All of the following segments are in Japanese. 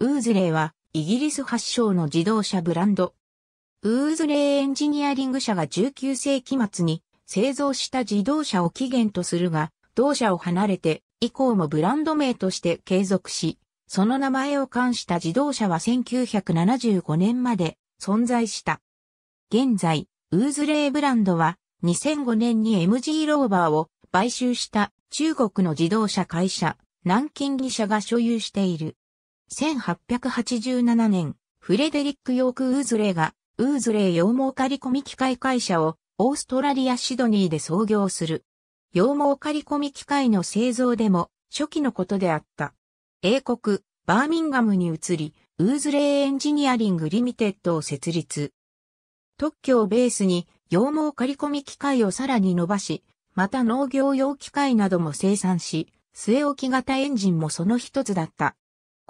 ウーズレイはイギリス発祥の自動車ブランド。ウーズレイエンジニアリング社が19世紀末に製造した自動車を起源とするが、同社を離れて以降もブランド名として継続し、その名前を冠した自動車は1975年まで存在した。現在、ウーズレイブランドは2005年に MG ローバーを買収した中国の自動車会社、南京技社が所有している。1887年、フレデリック・ヨーク・ウーズレイが、ウーズレイ羊毛刈り込み機械会社を、オーストラリア・シドニーで創業する。羊毛刈り込み機械の製造でも、初期のことであった。英国、バーミンガムに移り、ウーズレイエンジニアリングリミテッドを設立。特許をベースに、羊毛刈り込み機械をさらに伸ばし、また農業用機械なども生産し、末置き型エンジンもその一つだった。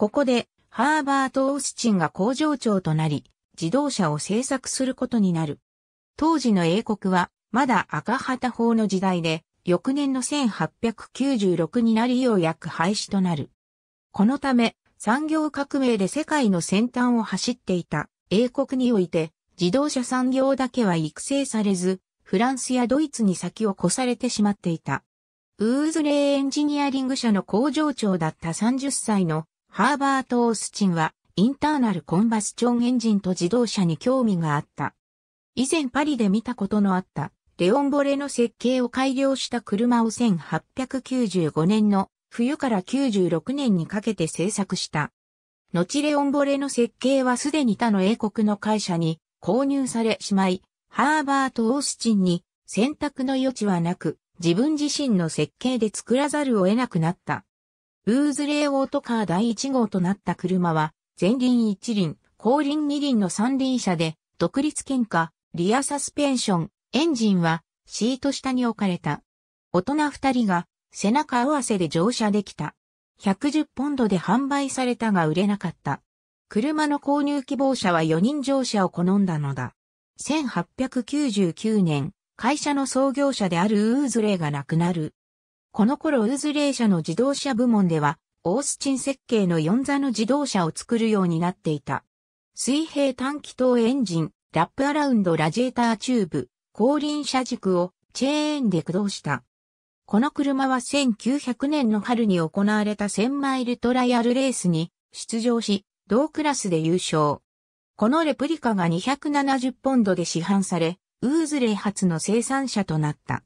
ここで、ハーバート・オースチンが工場長となり、自動車を製作することになる。当時の英国は、まだ赤旗法の時代で、翌年の1896になりようやく廃止となる。このため、産業革命で世界の先端を走っていた英国において、自動車産業だけは育成されず、フランスやドイツに先を越されてしまっていた。ウーズレーエンジニアリング社の工場長だった30歳のハーバート・オースチンは、インターナルコンバスチョンエンジンと自動車に興味があった。以前パリで見たことのあった、レオンボレの設計を改良した車を1895年の冬から96年にかけて製作した。後レオンボレの設計はすでに他の英国の会社に購入されしまい、ハーバート・オースチンに選択の余地はなく、自分自身の設計で作らざるを得なくなった。ブーズレーオートカー第1号となった車は、前輪1輪、後輪2輪の3輪車で、独立喧嘩、リアサスペンション、エンジンは、シート下に置かれた。大人2人が、背中合わせで乗車できた。110ポンドで販売されたが売れなかった。車の購入希望者は4人乗車を好んだのだ。1899年、会社の創業者であるウーズレーが亡くなる。この頃ウーズレー社の自動車部門では、オースチン設計の四座の自動車を作るようになっていた。水平短気筒エンジン、ラップアラウンドラジエーターチューブ、後輪車軸をチェーンで駆動した。この車は1900年の春に行われた1000マイルトライアルレースに出場し、同クラスで優勝。このレプリカが270ポンドで市販され、ウーズレー初の生産者となった。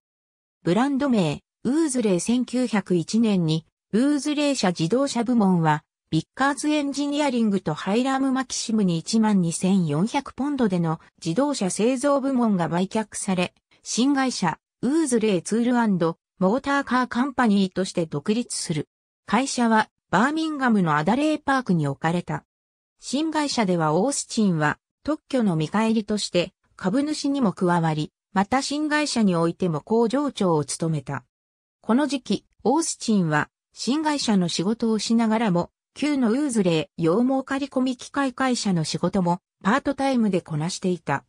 ブランド名、ウーズレー1901年に、ウーズレー社自動車部門は、ビッカーズエンジニアリングとハイラーム・マキシムに12,400ポンドでの自動車製造部門が売却され、新会社、ウーズレーツールモーターカーカンパニーとして独立する。会社は、バーミンガムのアダレーパークに置かれた。新会社ではオースチンは、特許の見返りとして、株主にも加わり、また新会社においても工場長を務めた。この時期、オースチンは、新会社の仕事をしながらも、旧のウーズレイ羊毛刈り込み機械会社の仕事も、パートタイムでこなしていた。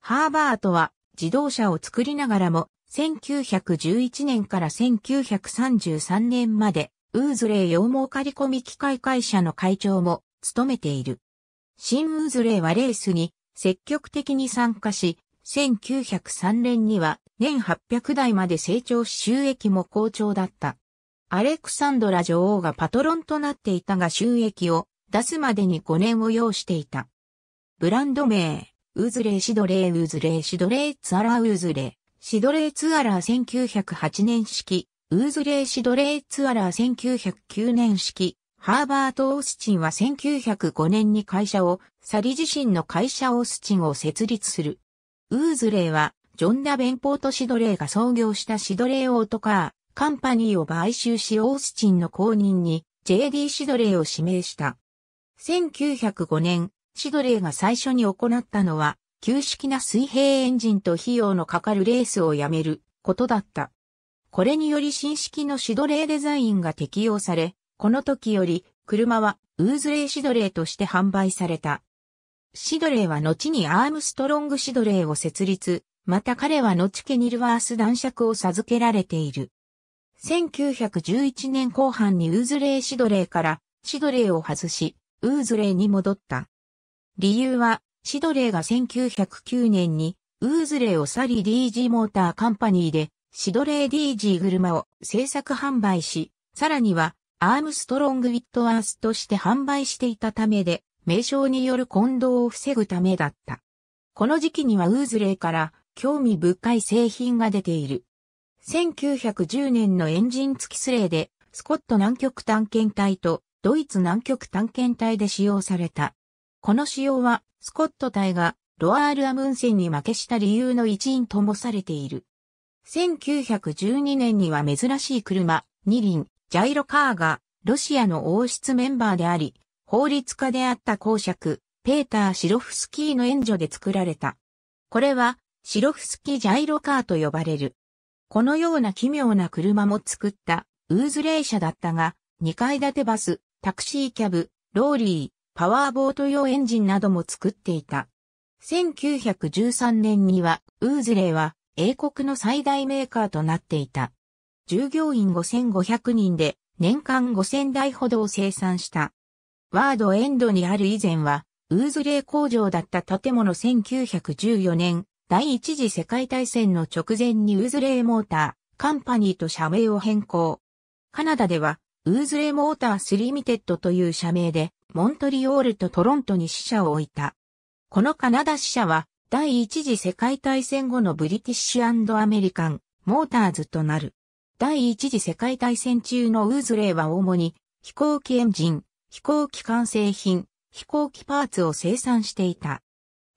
ハーバートは、自動車を作りながらも、1911年から1933年まで、ウーズレイ羊毛刈り込み機械会社の会長も務めている。新ウーズレイはレースに積極的に参加し、1903年には年800代まで成長し収益も好調だった。アレクサンドラ女王がパトロンとなっていたが収益を出すまでに5年を要していた。ブランド名、ウズレーシドレーウズレーシドレーツアラーウズレー、シドレーツアラー1908年式、ウズレーシドレーツアラー1909年式、ハーバート・オースチンは1905年に会社を、サリ自身の会社オースチンを設立する。ウーズレーはジョン・ダベンポート・シドレーが創業したシドレーオートカー、カンパニーを買収しオースチンの後任に JD シドレーを指名した。1905年、シドレーが最初に行ったのは、旧式な水平エンジンと費用のかかるレースをやめることだった。これにより新式のシドレーデザインが適用され、この時より車はウーズレーシドレーとして販売された。シドレーは後にアームストロングシドレーを設立、また彼は後ケニルワース男爵を授けられている。1911年後半にウーズレイ・シドレーからシドレーを外し、ウーズレイに戻った。理由は、シドレーが1909年にウーズレイを去リー DG モーターカンパニーでシドレー DG 車を製作販売し、さらにはアームストロング・ウィットワースとして販売していたためで、名称による混同を防ぐためだった。この時期にはウーズレイから興味深い製品が出ている。1910年のエンジン付きスレーで、スコット南極探検隊とドイツ南極探検隊で使用された。この使用は、スコット隊がロアール・アムンセンに負けした理由の一因ともされている。1912年には珍しい車、二輪、ジャイロカーが、ロシアの王室メンバーであり、法律家であった公爵、ペーター・シロフスキーの援助で作られた。これは、シロフスキジャイロカーと呼ばれる。このような奇妙な車も作ったウーズレー車だったが、2階建てバス、タクシーキャブ、ローリー、パワーボート用エンジンなども作っていた。1913年には、ウーズレーは英国の最大メーカーとなっていた。従業員5500人で年間5000台ほどを生産した。ワードエンドにある以前は、ウーズレー工場だった建物1914年、第一次世界大戦の直前にウーズレイモーター、カンパニーと社名を変更。カナダでは、ウーズレイモータースリミテッドという社名で、モントリオールとトロントに支社を置いた。このカナダ支社は、第一次世界大戦後のブリティッシュアメリカン、モーターズとなる。第一次世界大戦中のウーズレイは主に、飛行機エンジン、飛行機完成品、飛行機パーツを生産していた。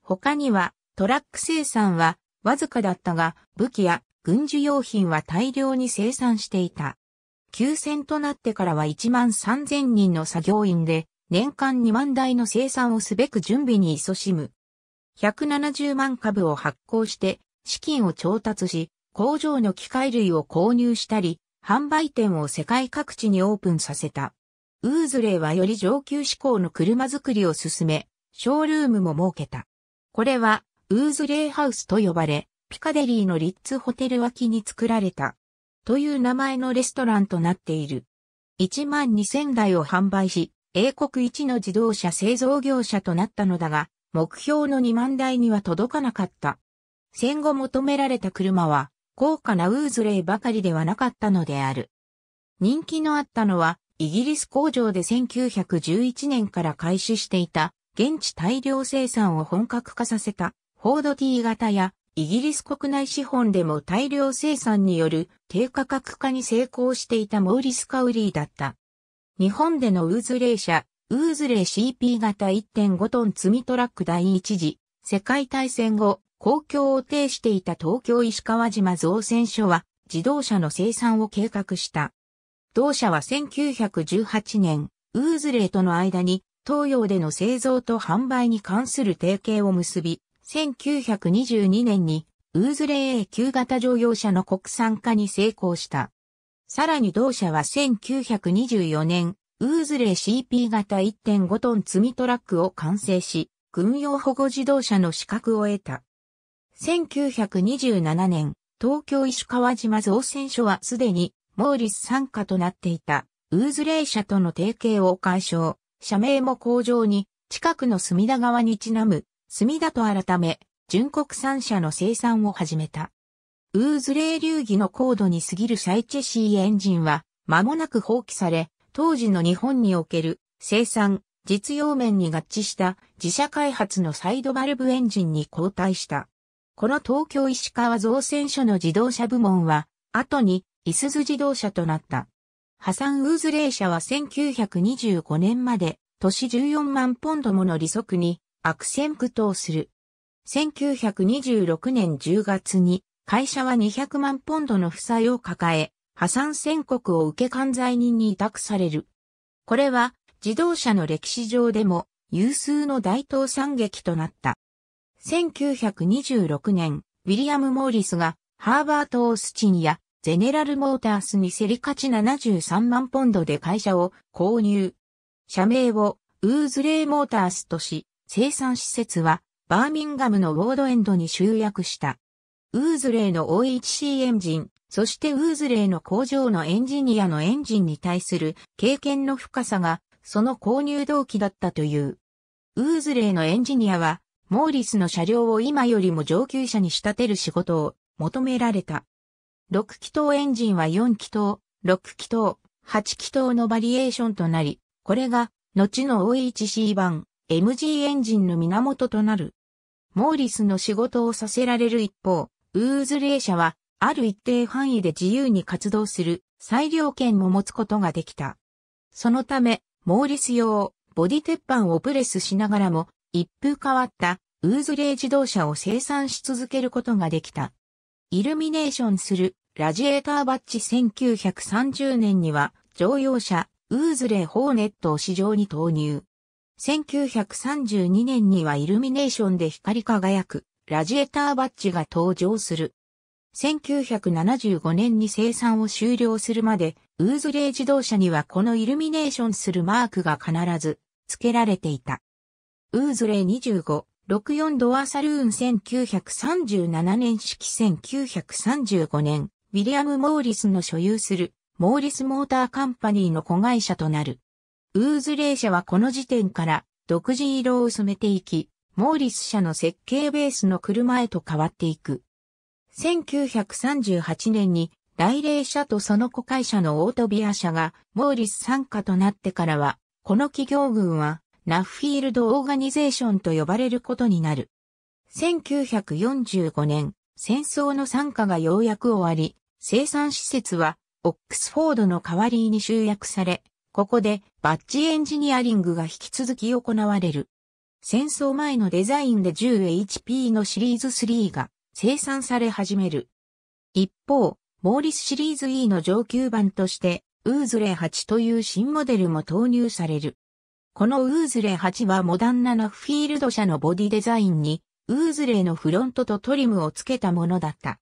他には、トラック生産はわずかだったが、武器や軍需用品は大量に生産していた。休戦となってからは1万3000人の作業員で、年間2万台の生産をすべく準備に勤しむ。170万株を発行して、資金を調達し、工場の機械類を購入したり、販売店を世界各地にオープンさせた。ウーズレイはより上級志向の車作りを進め、ショールームも設けた。これはウーズレイハウスと呼ばれ、ピカデリーのリッツホテル脇に作られた。という名前のレストランとなっている。1万2000台を販売し、英国一の自動車製造業者となったのだが、目標の2万台には届かなかった。戦後求められた車は、高価なウーズレイばかりではなかったのである。人気のあったのは、イギリス工場で1911年から開始していた、現地大量生産を本格化させたフォード T 型やイギリス国内資本でも大量生産による低価格化に成功していたモーリス・カウリーだった。日本でのウーズレイ車、ウーズレイ CP 型1.5トン積みトラック第一次、世界大戦後、公共を呈していた東京石川島造船所は自動車の生産を計画した。同社は1918年、ウーズレイとの間に東洋での製造と販売に関する提携を結び、1922年にウーズレー A 級型乗用車の国産化に成功した。さらに同社は1924年、ウーズレー CP 型1.5トン積みトラックを完成し、軍用保護自動車の資格を得た。1927年、東京石川島造船所はすでにモーリス参加となっていたウーズレー社との提携を解消、社名も工場に近くの隅田川にちなむ墨田と改め、純国産車の生産を始めた。ウーズレー流儀の高度に過ぎるサイチェシーエンジンは、間もなく放棄され、当時の日本における生産、実用面に合致した自社開発のサイドバルブエンジンに交代した。この東京石川造船所の自動車部門は、後に、いすズ自動車となった。破産ウーズレー社は1925年まで、年14万ポンドもの利息に、悪戦苦闘する。1926年10月に会社は200万ポンドの負債を抱え、破産宣告を受け管罪人に委託される。これは自動車の歴史上でも有数の大倒産劇となった。1926年、ウィリアム・モーリスがハーバート・オースチンやゼネラル・モータースに競り勝ち73万ポンドで会社を購入。社名をウーズレイ・モータースとし、生産施設はバーミンガムのウォードエンドに集約した。ウーズレイの OHC エンジン、そしてウーズレイの工場のエンジニアのエンジンに対する経験の深さがその購入動機だったという。ウーズレイのエンジニアはモーリスの車両を今よりも上級者に仕立てる仕事を求められた。6気筒エンジンは4気筒、6気筒、8気筒のバリエーションとなり、これが後の OHC 版 MG エンジンの源となる。モーリスの仕事をさせられる一方、ウーズレー社は、ある一定範囲で自由に活動する裁量権も持つことができた。そのため、モーリス用、ボディ鉄板をプレスしながらも、一風変わったウーズレー自動車を生産し続けることができた。イルミネーションするラジエーターバッジ1930年には乗用車ウーズレーホーネットを市場に投入。1932年にはイルミネーションで光り輝くラジエターバッジが登場する。1975年に生産を終了するまで、ウーズレー自動車にはこのイルミネーションするマークが必ず付けられていた。ウーズレー25、64ドアサルーン1937年式1935年、ウィリアム・モーリスの所有する、モーリスモーターカンパニーの子会社となる。ウーズレー社はこの時点から独自色を染めていき、モーリス社の設計ベースの車へと変わっていく。1938年に、大霊社とその子会社のオートビア社がモーリス参加となってからは、この企業群はナフフィールドオーガニゼーションと呼ばれることになる。1945年、戦争の参加がようやく終わり、生産施設はオックスフォードの代わりに集約され、ここでバッジエンジニアリングが引き続き行われる。戦争前のデザインで 10HP のシリーズ3が生産され始める。一方、モーリスシリーズ E の上級版として、ウーズレ8という新モデルも投入される。このウーズレ8はモダンなナフフィールド社のボディデザインに、ウーズレのフロントとトリムを付けたものだった。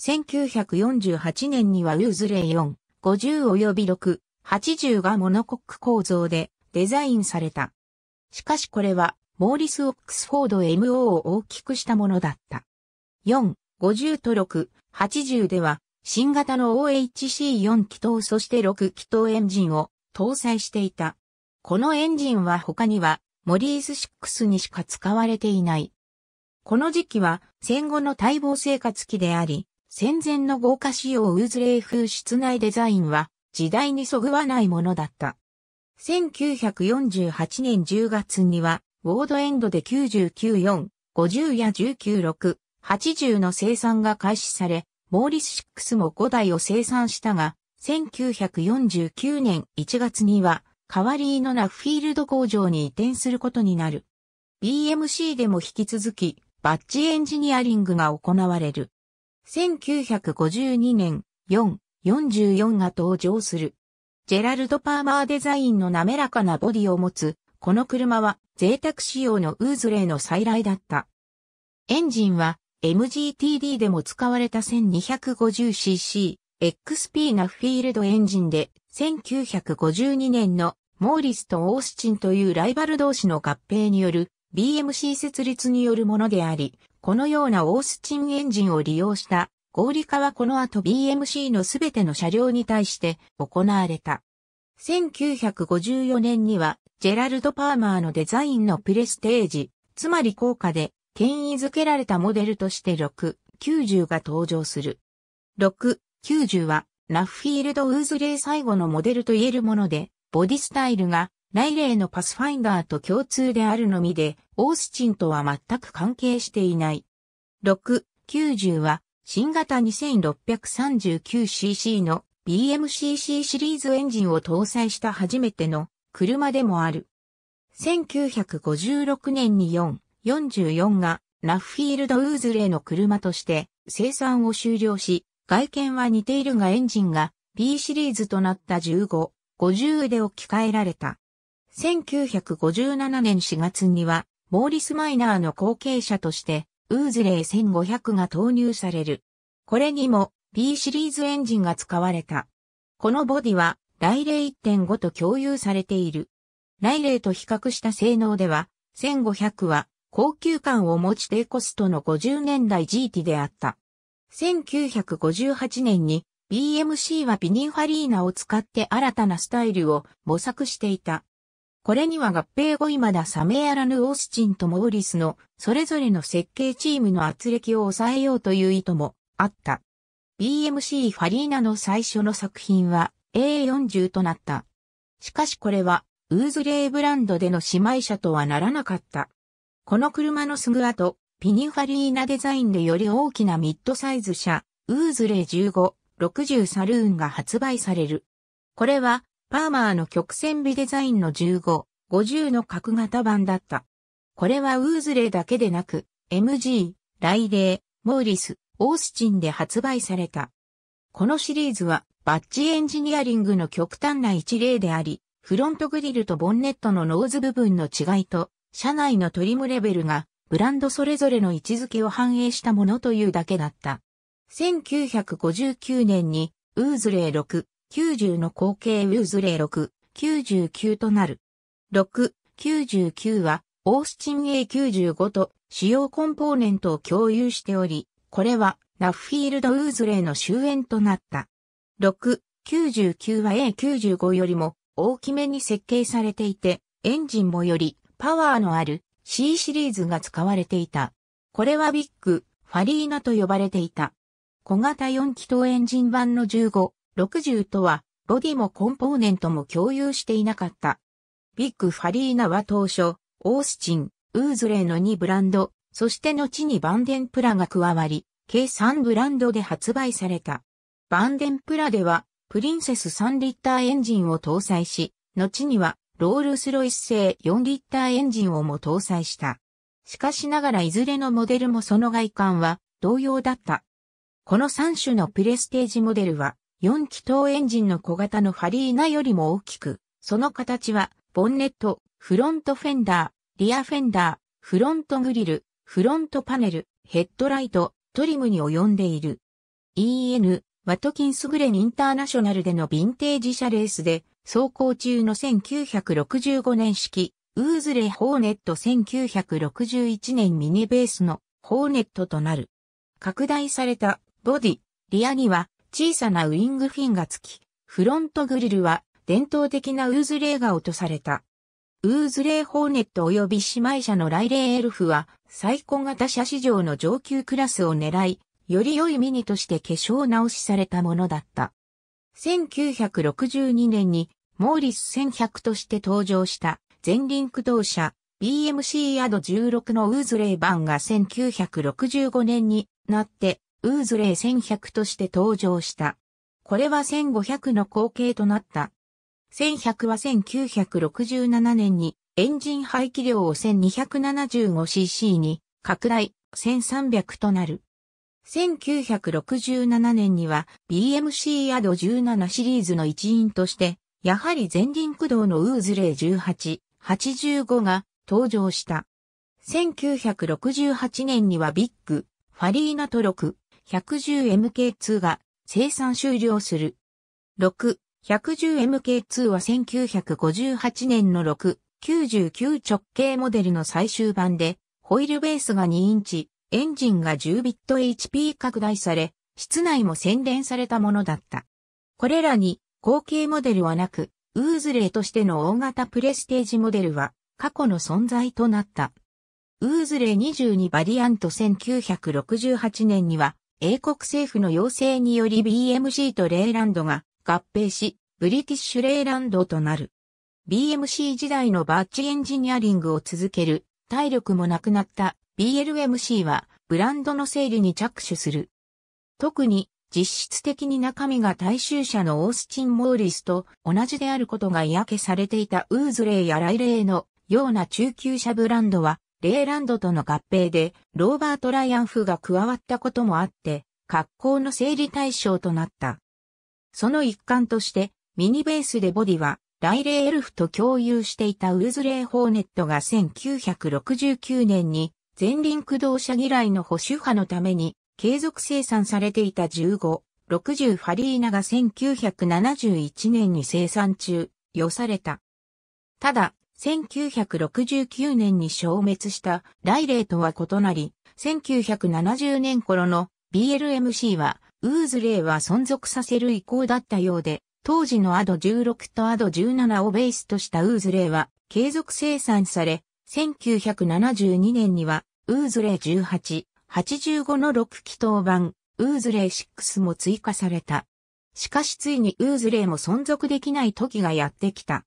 1948年にはウーズレ4、50及び6、80がモノコック構造でデザインされた。しかしこれはモーリス・オックスフォード MO を大きくしたものだった。4、50と6、80では新型の OHC4 気筒そして6気筒エンジンを搭載していた。このエンジンは他にはモリース6にしか使われていない。この時期は戦後の待望生活期であり、戦前の豪華仕様ウーズレー風室内デザインは時代にそぐわないものだった。1948年10月には、ウォードエンドで994、50や196、80の生産が開始され、モーリス6も5台を生産したが、1949年1月には、代わりのナフィールド工場に移転することになる。BMC でも引き続き、バッジエンジニアリングが行われる。1952年4、44が登場する。ジェラルド・パーマーデザインの滑らかなボディを持つ、この車は贅沢仕様のウーズレーの再来だった。エンジンは MGTD でも使われた 1250cc XP ナフィールドエンジンで1952年のモーリスとオースチンというライバル同士の合併による BMC 設立によるものであり、このようなオースチンエンジンを利用した合理化はこの後 BMC のすべての車両に対して行われた。1954年にはジェラルド・パーマーのデザインのプレステージ、つまり高価で権威づけられたモデルとして6、90が登場する。6、90はラフフィールド・ウーズレイ最後のモデルと言えるもので、ボディスタイルがライレーのパスファインダーと共通であるのみで、オースチンとは全く関係していない。6、90は新型 2639cc の BMCC シリーズエンジンを搭載した初めての車でもある。1956年に4、44がラフフィールド・ウーズレーの車として生産を終了し、外見は似ているがエンジンが B シリーズとなった15、50で置き換えられた。1957年4月には、モーリス・マイナーの後継者として、ウーズレイ1500が投入される。これにも B シリーズエンジンが使われた。このボディはライレイ1.5と共有されている。ライレイと比較した性能では、1500は高級感を持ち低コストの50年代 GT であった。1958年に BMC はビニンファリーナを使って新たなスタイルを模索していた。これには合併後未だ冷めやらぬオースチンとモーリスのそれぞれの設計チームの圧力を抑えようという意図もあった。BMC ファリーナの最初の作品は A40 となった。しかしこれはウーズレーブランドでの姉妹車とはならなかった。この車のすぐ後、ピニファリーナデザインでより大きなミッドサイズ車、ウーズレー15、60サルーンが発売される。これはパーマーの曲線美デザインの15、50の角型版だった。これはウーズレーだけでなく、MG、ライデー、モーリス、オースチンで発売された。このシリーズは、バッジエンジニアリングの極端な一例であり、フロントグリルとボンネットのノーズ部分の違いと、車内のトリムレベルが、ブランドそれぞれの位置づけを反映したものというだけだった。1959年に、ウーズレー6、90の後継ウーズレ6、99となる。6、99は、オースチン A95 と主要コンポーネントを共有しており、これはラフフィールド・ウーズレイの終焉となった。6、99は A95 よりも大きめに設計されていて、エンジンもよりパワーのある C シリーズが使われていた。これはビッグ、ファリーナと呼ばれていた。小型4気筒エンジン版の15、60とは、ボディもコンポーネントも共有していなかった。ビッグファリーナは当初、オースチン、ウーズレーの2ブランド、そして後にバンデンプラが加わり、計3ブランドで発売された。バンデンプラでは、プリンセス3リッターエンジンを搭載し、後には、ロールスロイス製4リッターエンジンをも搭載した。しかしながらいずれのモデルもその外観は同様だった。この3種のプレステージモデルは4気筒エンジンの小型のファリーナよりも大きく、その形は、ボンネット、フロントフェンダー、リアフェンダー、フロントグリル、フロントパネル、ヘッドライト、トリムに及んでいる。EN、ワトキンスグレンインターナショナルでのヴィンテージ車レースで、走行中の1965年式、ウーズレホーネット1961年ミニベースのホーネットとなる。拡大されたボディ、リアには小さなウィングフィンが付き、フロントグリルは伝統的なウーズレーが落とされた。ウーズレーホーネット及び姉妹車のライレーエルフは、最高型車市場の上級クラスを狙い、より良いミニとして化粧直しされたものだった。1962年に、モーリス1100として登場した前輪駆動車 BMC アド16のウーズレー版が1965年になってウーズレイ1100として登場した。これは1500の後継となった。1100は1967年にエンジン排気量を 1275cc に拡大1300となる。1967年には BMC アド17シリーズの一員として、やはり前輪駆動のウーズレイ18、85が登場した。1968年にはビッグ、ファリーナトロク、110MK2 が生産終了する。6、110MK2 は1958年の6、99直径モデルの最終版で、ホイールベースが2インチ、エンジンが10ビット HP 拡大され、室内も洗練されたものだった。これらに後継モデルはなく、ウーズレイとしての大型プレステージモデルは過去の存在となった。ウーズレイ22バリアント1968年には英国政府の要請により BMC とレイランドが合併し、ブリティッシュレイランドとなる。BMC 時代のバッチエンジニアリングを続ける体力もなくなった BLMC はブランドの整理に着手する。特に実質的に中身が大衆車のオースチン・モーリスと同じであることが嫌気されていたウーズレイやライレイのような中級車ブランドはレーランドとの合併で、ローバート・ライアンフが加わったこともあって、格好の整理対象となった。その一環として、ミニベースでボディは、ライレーエルフと共有していたウルズレイ・ホーネットが1969年に、前輪駆動車嫌いの保守派のために、継続生産されていた15、60ファリーナが1971年に生産中、よされた。ただ、1969年に消滅したライレとは異なり、1970年頃の BLMC は、ウーズレイは存続させる意向だったようで、当時のアド16とアド17をベースとしたウーズレイは継続生産され、1972年にはウーズレイ18、85の6気筒版、ウーズレイ6も追加された。しかしついにウーズレイも存続できない時がやってきた。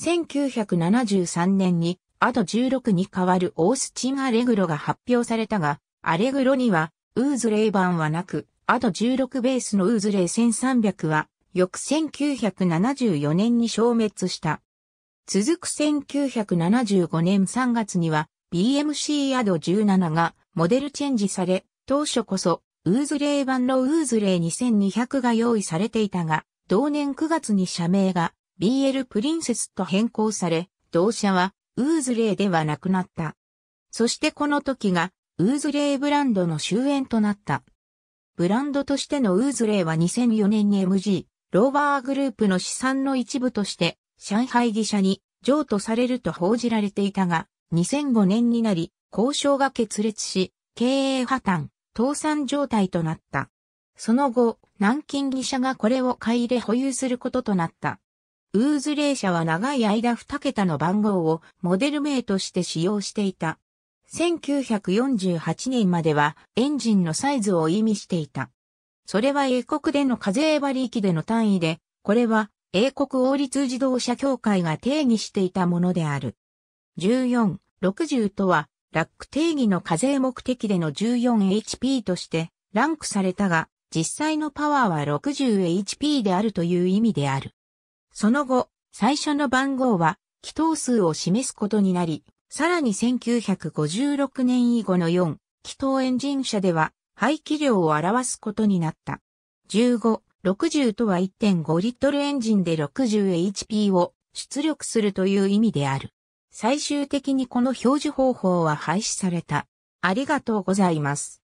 1973年に、あと16に代わるオースチン・アレグロが発表されたが、アレグロには、ウーズレイ版はなく、あと16ベースのウーズレイ1300は、翌1974年に消滅した。続く1975年3月には、BMC アド17がモデルチェンジされ、当初こそ、ウーズレイ版のウーズレイ2200が用意されていたが、同年9月に社名が BL プリンセスと変更され、同社はウーズレイではなくなった。そしてこの時がウーズレイブランドの終焉となった。ブランドとしてのウーズレイは2004年に MG、ローバーグループの資産の一部として、上海議社に譲渡されると報じられていたが、2005年になり、交渉が決裂し、経営破綻、倒産状態となった。その後、南京議社がこれを買い入れ保有することとなった。ウーズレー社は長い間2桁の番号をモデル名として使用していた。1948年まではエンジンのサイズを意味していた。それは英国での課税割引での単位で、これは英国王立自動車協会が定義していたものである。14、60とは、ラック定義の課税目的での 14HP としてランクされたが、実際のパワーは 60HP であるという意味である。その後、最初の番号は、祈祷数を示すことになり、さらに1956年以後の4、祈祷エンジン車では、排気量を表すことになった。15、60とは1.5リットルエンジンで 60HP を出力するという意味である。最終的にこの表示方法は廃止された。ありがとうございます。